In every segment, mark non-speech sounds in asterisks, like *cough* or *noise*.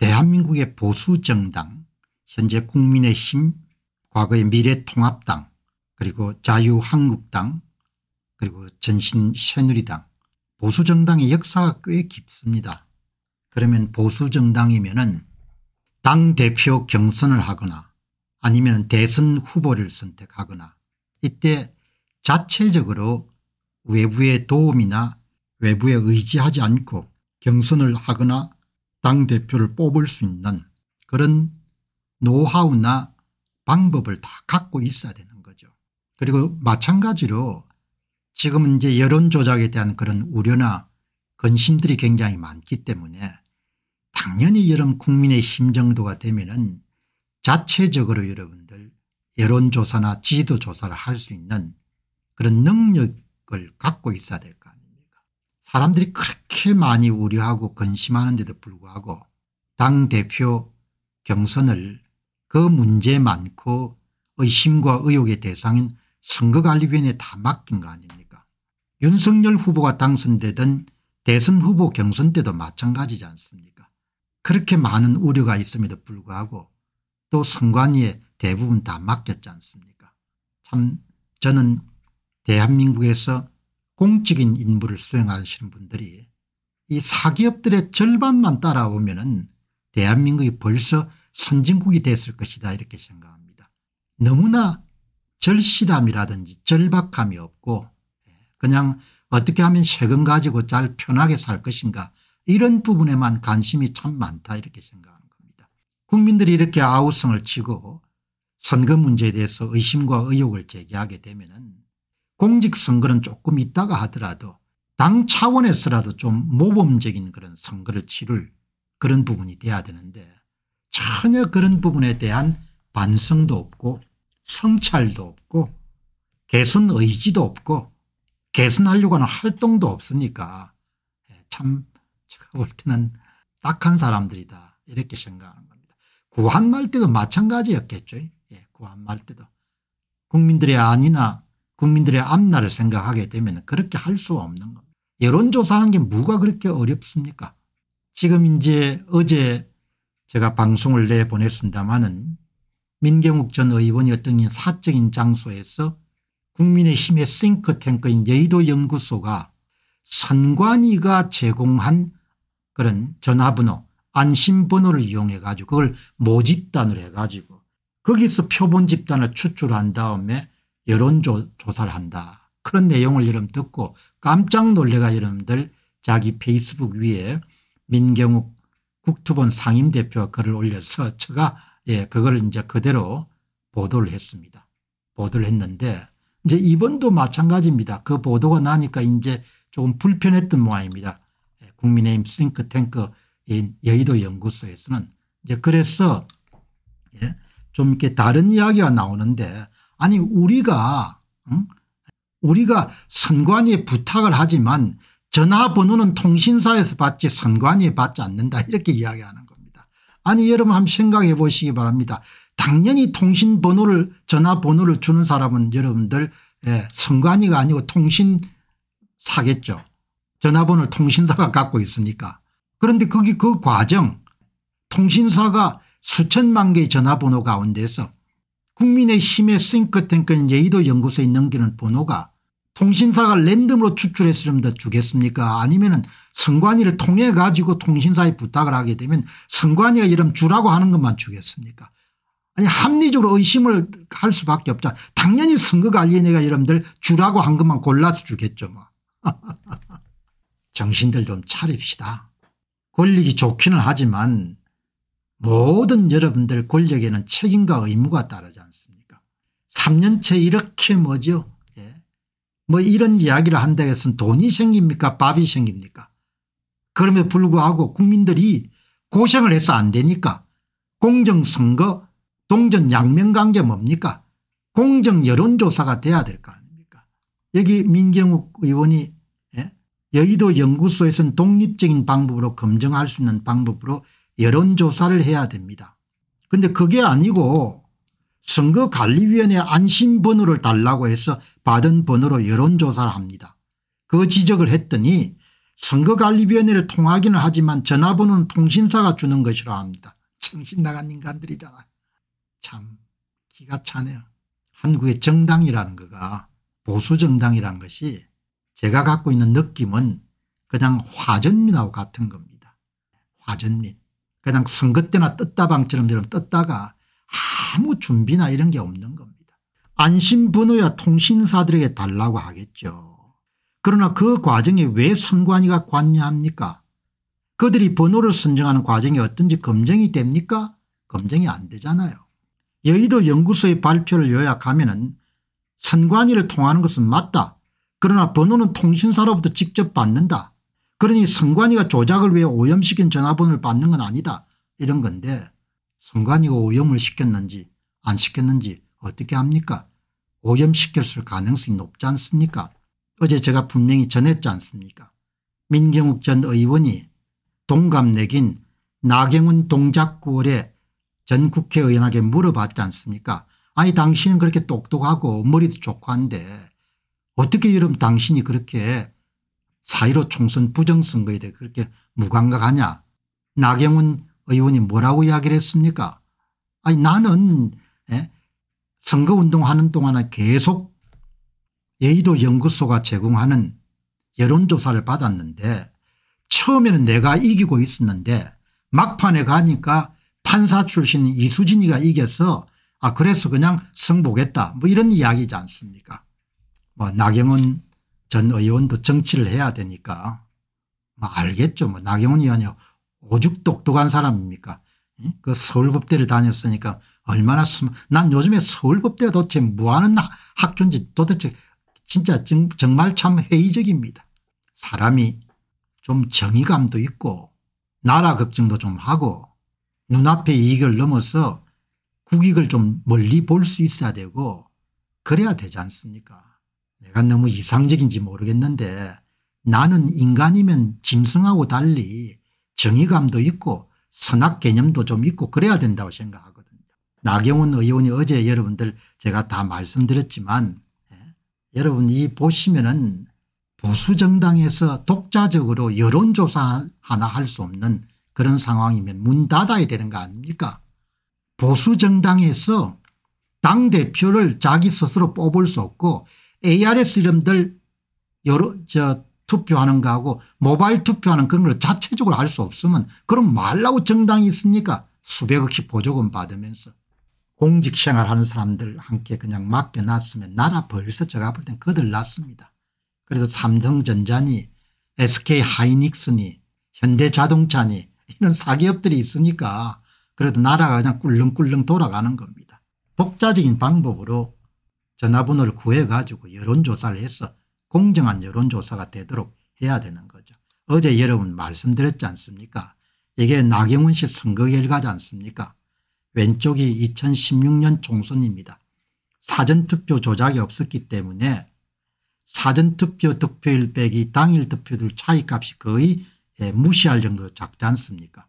대한민국의 보수정당 현재 국민의힘 과거의 미래통합당 그리고 자유한국당 그리고 전신 새누리당 보수정당의 역사가 꽤 깊습니다. 그러면 보수정당이면 은당 대표 경선을 하거나 아니면 대선 후보를 선택하거나 이때 자체적으로 외부의 도움이나 외부에 의지하지 않고 경선을 하거나 당대표를 뽑을 수 있는 그런 노하우나 방법을 다 갖고 있어야 되는 거죠. 그리고 마찬가지로 지금 이제 여론조작에 대한 그런 우려나 근심들이 굉장히 많기 때문에 당연히 여러분 국민의힘 정도가 되면은 자체적으로 여러분들 여론조사나 지도조사를 할 수 있는 그런 능력을 갖고 있어야 될 사람들이 그렇게 많이 우려하고 근심하는데도 불구하고 당대표 경선을 그 문제 많고 의심과 의혹의 대상인 선거관리위원회에 다 맡긴 거 아닙니까 윤석열 후보가 당선되던 대선 후보 경선 때도 마찬가지지 않습니까 그렇게 많은 우려가 있음에도 불구하고 또 선관위에 대부분 다 맡겼지 않습니까 참 저는 대한민국에서 공적인 임무를 수행하시는 분들이 이 사기업들의 절반만 따라오면 은 대한민국이 벌써 선진국이 됐을 것이다 이렇게 생각합니다. 너무나 절실함이라든지 절박함이 없고 예, 그냥 어떻게 하면 세금 가지고 잘 편하게 살 것인가 이런 부분에만 관심이 참 많다 이렇게 생각하는 겁니다. 국민들이 이렇게 아우성을 치고 선거 문제에 대해서 의심과 의혹을 제기하게 되면 은 공직선거는 조금 있다가 하더라도 당 차원에서라도 좀 모범적인 그런 선거를 치를 그런 부분이 돼야 되는데 전혀 그런 부분에 대한 반성도 없고 성찰도 없고 개선 의지도 없고 개선하려고 하는 활동도 없으니까 예, 참 제가 볼 때는 딱한 사람들이다 이렇게 생각하는 겁니다. 구한말 때도 마찬가지였겠죠. 예, 구한말 때도 국민들의 안이나 국민들의 앞날을 생각하게 되면 그렇게 할 수 없는 겁니다. 여론조사하는 게 뭐가 그렇게 어렵습니까 지금 이제 어제 제가 방송을 내보냈습니다마는 민경욱 전 의원이 어떤 사적인 장소에서 국민의힘의 싱크탱크인 여의도연구소가 선관위가 제공한 그런 전화번호 안심번호를 이용해 가지고 그걸 모집단을 해 가지고 거기서 표본 집단을 추출한 다음에 여론조사를 한다. 그런 내용을 여러분 듣고 깜짝 놀래가 여러분들 자기 페이스북 위에 민경욱 국투본 상임대표가 글을 올려서 제가 예, 그걸 이제 그대로 보도를 했습니다. 보도를 했는데 이제 이번도 마찬가지입니다. 그 보도가 나니까 이제 조금 불편했던 모양입니다. 예, 국민의힘 싱크탱크인 여의도 연구소에서는 이제 그래서 예, 좀 이렇게 다른 이야기가 나오는데 아니 우리가 응? 우리가 선관위에 부탁을 하지만 전화번호는 통신사에서 받지 선관위에 받지 않는다 이렇게 이야기하는 겁니다. 아니 여러분 한번 생각해 보시기 바랍니다. 당연히 통신번호를 전화번호를 주는 사람은 여러분들 예, 선관위가 아니고 통신사겠죠. 전화번호를 통신사가 갖고 있으니까. 그런데 거기 그 과정 통신사가 수천만 개의 전화번호 가운데서 국민의힘의 싱크탱크인 예의도연구소에 넘기는 번호가 통신사가 랜덤으로 추출했으면 더 주겠습니까 아니면 선관위를 통해 가지고 통신사에 부탁을 하게 되면 선관위가 이름 주라고 하는 것만 주겠습니까 아니 합리적으로 의심을 할 수밖에 없잖 당연히 선거관리위원회가 여러분들 주라고 한 것만 골라서 주겠죠 뭐. *laughs* 정신들 좀 차립시다 권력이 좋기는 하지만 모든 여러분들 권력에는 책임과 의무가 따르죠 3년째 이렇게 뭐죠 예. 뭐 이런 이야기를 한다해서 돈이 생깁니까 밥이 생깁니까 그럼에 불구하고 국민들이 고생을 해서 안 되니까 공정선거 동전 양면관계 뭡니까 공정 여론조사가 돼야 될 거 아닙니까 여기 민경욱 의원이 예? 여의도 연구소에서는 독립적인 방법으로 검증할 수 있는 방법으로 여론조사를 해야 됩니다. 근데 그게 아니고 선거관리위원회 안심번호를 달라고 해서 받은 번호로 여론조사를 합니다. 그 지적을 했더니 선거관리위원회를 통하기는 하지만 전화번호는 통신사가 주는 것이라 합니다. 정신나간 인간들이잖아. 참 기가 차네요. 한국의 정당이라는 거가 보수정당이라는 것이 제가 갖고 있는 느낌은 그냥 화전민하고 같은 겁니다. 화전민. 그냥 선거 때나 떴다방처럼 떴다가 아무 준비나 이런 게 없는 겁니다. 안심번호야 통신사들에게 달라고 하겠죠. 그러나 그 과정에 왜 선관위가 관여합니까? 그들이 번호를 선정하는 과정이 어떤지 검증이 됩니까? 검증이 안 되잖아요. 여의도 연구소의 발표를 요약하면 은 선관위를 통하는 것은 맞다. 그러나 번호는 통신사로부터 직접 받는다. 그러니 선관위가 조작을 위해 오염시킨 전화번호를 받는 건 아니다. 이런 건데 선관위가 오염을 시켰는지 안 시켰는지 어떻게 합니까? 오염시켰을 가능성이 높지 않습니까? 어제 제가 분명히 전했지 않습니까? 민경욱 전 의원이 동갑내긴 나경원 동작구월에 전 국회의원에게 물어봤지 않습니까? 아니 당신은 그렇게 똑똑하고 머리도 좋고 한데 어떻게 이름 당신이 그렇게 사이로 총선 부정선거에 대해 그렇게 무감각하냐. 나경원 의원이 뭐라고 이야기를 했습니까 아니 나는 예? 선거운동하는 동안에 계속 예의도 연구소가 제공하는 여론조사를 받았는데 처음에는 내가 이기고 있었는데 막판에 가니까 판사 출신 이수진이가 이겨서 아 그래서 그냥 승복했다 뭐 이런 이야기지 않습니까 뭐 나경원 전 의원도 정치를 해야 되니까 뭐 알겠죠 뭐 나경원 의원이 오죽 똑똑한 사람입니까 그 서울법대를 다녔으니까 얼마나 난 요즘에 서울법대가 도대체 뭐하는 학교인지 도대체 진짜 정말 참 회의적입니다. 사람이 좀 정의감도 있고 나라 걱정도 좀 하고 눈앞의 이익을 넘어서 국익을 좀 멀리 볼 수 있어야 되고 그래야 되지 않습니까 내가 너무 이상적인지 모르겠는데 나는 인간이면 짐승하고 달리 정의감도 있고 선악 개념도 좀 있고 그래야 된다고 생각하거든요. 나경원 의원이 어제 여러분들 제가 다 말씀드렸지만 예? 여러분 이 보시면은 보수정당에서 독자적으로 여론조사 하나 할 수 없는 그런 상황이면 문 닫아야 되는 거 아닙니까 보수정당에서 당대표를 자기 스스로 뽑을 수 없고 ARS 이름들 여러 저 투표하는 거하고 모바일 투표하는 그런 걸 자체적으로 할수 없으면 그럼 말라고 정당이 있습니까 수백억씩 보조금 받으면서 공직생활하는 사람들 함께 그냥 맡겨놨으면 나라 벌써 제가 볼 땐 그들 났습니다. 그래도 삼성전자니 SK하이닉스니 현대자동차니 이런 사기업들이 있으니까 그래도 나라가 그냥 꿀렁꿀렁 돌아가는 겁니다. 독자적인 방법으로 전화번호를 구해가지고 여론조사를 해서 공정한 여론조사가 되도록 해야 되는 거죠. 어제 여러분 말씀드렸지 않습니까 이게 나경원씨 선거 결과지 않습니까 왼쪽이 2016년 총선입니다. 사전투표 조작이 없었기 때문에 사전투표 득표율 빼기 당일 득표율 차이값이 거의 예, 무시할 정도로 작지 않습니까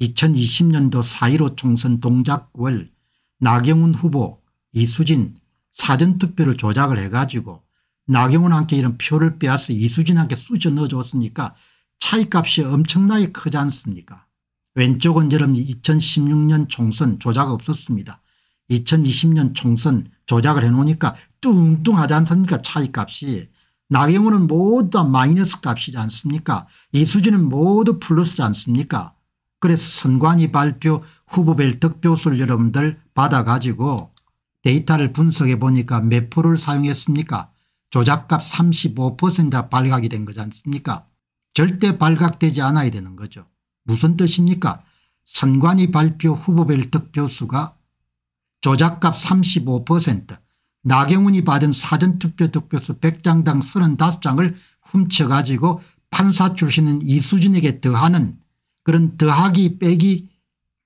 2020년도 4.15 총선 동작구월 나경원 후보 이수진 사전투표를 조작을 해가지고 나경원한테 이런 표를 빼앗아 이수진한테 쑤셔 넣어줬으니까 차이값이 엄청나게 크지 않습니까 왼쪽은 여러분 2016년 총선 조작 없었습니다. 2020년 총선 조작을 해놓으니까 뚱뚱하지 않습니까 차이값이. 나경원은 모두 다 마이너스 값이지 않습니까 이수진은 모두 플러스지 않습니까 그래서 선관위 발표 후보별 득표수를 여러분들 받아가지고 데이터를 분석해 보니까 몇 프로를 사용했습니까 조작값 35%가 발각이 된 거지 않습니까 절대 발각되지 않아야 되는 거죠. 무슨 뜻입니까 선관위 발표 후보별 득표수가 조작값 35% 나경원이 받은 사전투표 득표수 100장당 35장을 훔쳐가지고 판사 출신인 이수진에게 더하는 그런 더하기 빼기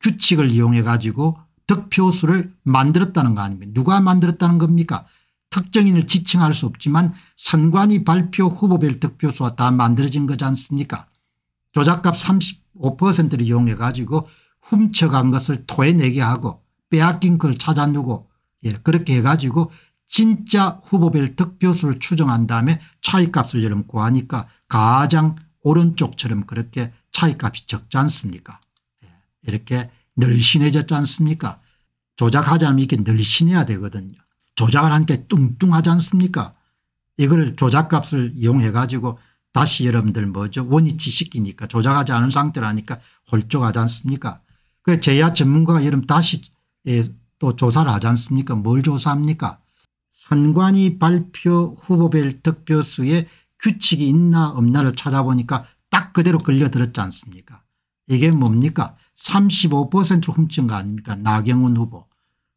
규칙을 이용해 가지고 득표수를 만들었다는 거 아닙니까 누가 만들었다는 겁니까 특정인을 지칭할 수 없지만 선관위 발표 후보별 득표수가 다 만들어진 거지 않습니까 조작값 35%를 이용해 가지고 훔쳐간 것을 토해내게 하고 빼앗긴 걸 찾아누고 예, 그렇게 해가지고 진짜 후보별 득표수를 추정한 다음에 차이값을 여러분 구하니까 가장 오른쪽처럼 그렇게 차이값이 적지 않습니까 예, 이렇게 늘씬해졌지 않습니까 조작하자면 이렇게 늘씬해야 되거든요 조작을 하니까 뚱뚱하지 않습니까 이걸 조작값을 이용해 가지고 다시 여러분들 뭐죠 원위치 시키니까 조작하지 않은 상태라니까 홀쭉하지 않습니까 그 제야 전문가가 여러분 다시 예, 또 조사를 하지 않습니까 뭘 조사합니까 선관위 발표 후보별 득표수에 규칙이 있나 없나를 찾아보니까 딱 그대로 걸려들었지 않습니까 이게 뭡니까 35%를 훔친 거 아닙니까 나경원 후보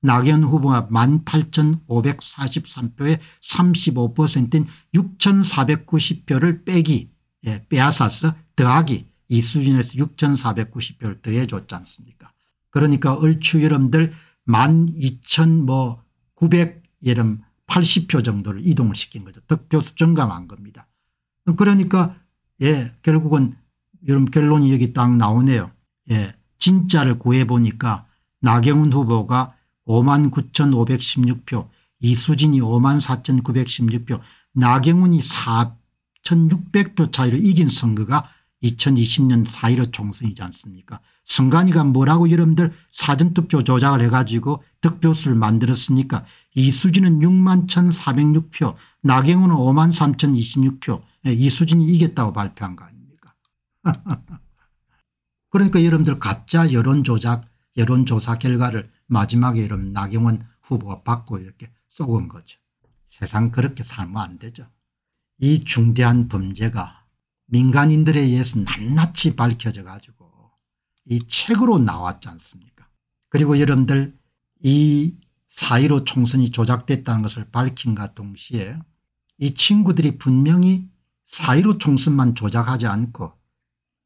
나경원 후보가 18,543표의 35%인 6,490표를 빼기 예, 빼앗아서 더하기 이 수준에서 6,490표를 더해줬지 않습니까 그러니까 얼추 여러분들 12,900 뭐 여름 80표 정도를 이동을 시킨 거죠. 득표수 증감한 겁니다. 그러니까 예 결국은 여러분 결론이 여기 딱 나오네요. 예 진짜를 구해보니까 나경원 후보가 5만 9,516표 이수진이 5만 4,916표 나경훈이 4,600표 차이로 이긴 선거가 2020년 4.15 총선이지 않습니까 선관위가 뭐라고 여러분들 사전투표 조작을 해가지고 득표수를 만들었습니까 이수진은 6만 1,406표 나경훈은 5만 3,026표 이수진이 이겼다고 발표한 거 아닙니까 *laughs* 그러니까 여러분들 가짜 여론조작 여론조사 결과를 마지막에 이러 나경원 후보가 받고 이렇게 쏘은 거죠. 세상 그렇게 살면 안 되죠. 이 중대한 범죄가 민간인들에 의해서 낱낱이 밝혀져 가지고 이 책으로 나왔지 않습니까 그리고 여러분들 이 사1로 총선이 조작됐다는 것을 밝힌과 동시에 이 친구들이 분명히 사1로 총선만 조작하지 않고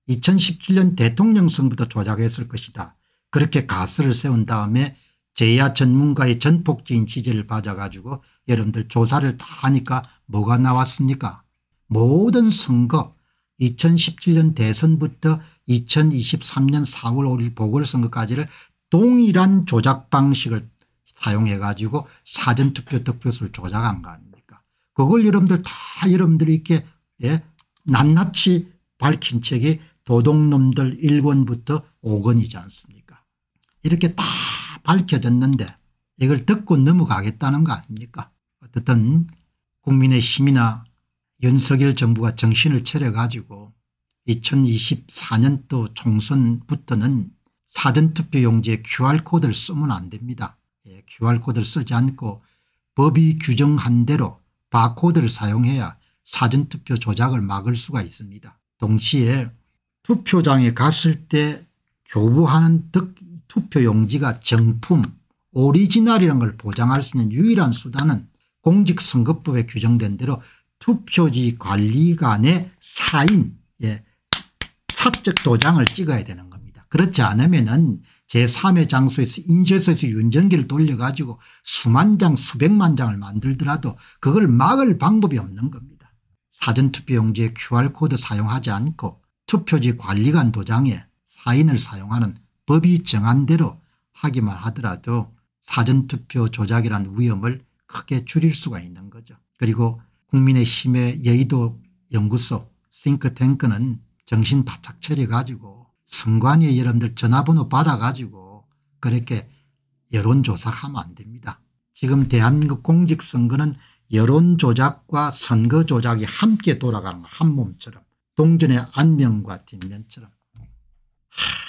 2017년 대통령 선거도 조작했을 것이다 그렇게 가스를 세운 다음에 제야 전문가의 전폭적인 지지를 받아가지고 여러분들 조사를 다 하니까 뭐가 나왔습니까 모든 선거 2017년 대선부터 2023년 4월 5일 보궐선거까지를 동일한 조작 방식을 사용해 가지고 사전투표 득표수를 조작한 거 아닙니까 그걸 여러분들 다 여러분들이 이렇게 예? 낱낱이 밝힌 책이 도둑놈들 1권부터 5권이지 않습니까 이렇게 다 밝혀졌는데 이걸 듣고 넘어가겠다는 거 아닙니까 어쨌든 국민의힘이나 윤석열 정부가 정신을 차려가지고 2024년도 총선부터는 사전투표용지에 QR코드를 쓰면 안 됩니다. 예, QR코드를 쓰지 않고 법이 규정한 대로 바코드를 사용해야 사전투표 조작을 막을 수가 있습니다. 동시에 투표장에 갔을 때 교부하는 투표용지가 정품 오리지널이라는 걸 보장할 수 있는 유일한 수단은 공직선거법에 규정된 대로 투표지 관리관의 사인 예, 사적 도장을 찍어야 되는 겁니다. 그렇지 않으면 제3의 장소에서 인쇄소에서 윤전기를 돌려가지고 수만 장 수백만 장을 만들더라도 그걸 막을 방법이 없는 겁니다. 사전투표용지에 QR코드 사용하지 않고 투표지 관리관 도장에 사인을 사용하는 법이 정한 대로 하기만 하더라도 사전투표 조작이란 위험을 크게 줄일 수가 있는 거죠. 그리고 국민의힘의 여의도 연구소 싱크탱크는 정신 바짝 차려가지고 선관위 여러분들 전화번호 받아가지고 그렇게 여론조작하면 안 됩니다. 지금 대한민국 공직선거는 여론조작과 선거조작이 함께 돌아가는 한 몸처럼 동전의 안면과 뒷면처럼 하...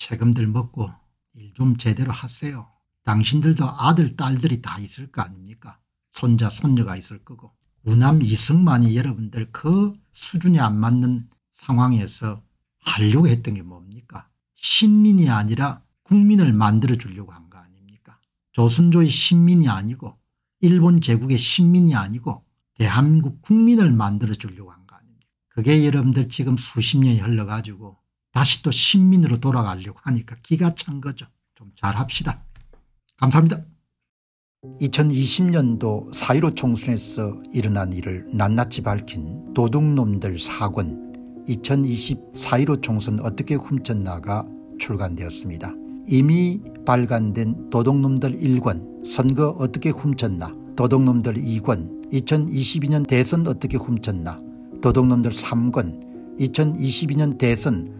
세금들 먹고 일 좀 제대로 하세요. 당신들도 아들 딸들이 다 있을 거 아닙니까 손자 손녀가 있을 거고 우남 이승만이 여러분들 그 수준에 안 맞는 상황에서 하려고 했던 게 뭡니까 신민이 아니라 국민을 만들어 주려고 한 거 아닙니까 조선조의 신민이 아니고 일본 제국의 신민이 아니고 대한민국 국민을 만들어 주려고 한 거 아닙니까 그게 여러분들 지금 수십 년이 흘러가지고 다시 또 신민으로 돌아가려고 하니까 기가 찬 거죠. 좀 잘합시다. 감사합니다. 2020년도 4.15 총선에서 일어난 일을 낱낱이 밝힌 도둑놈들 4권 2020 4.15 총선 어떻게 훔쳤나가 출간되었습니다. 이미 발간된 도둑놈들 1권 선거 어떻게 훔쳤나 도둑놈들 2권 2022년 대선 어떻게 훔쳤나 도둑놈들 3권 2022년 대선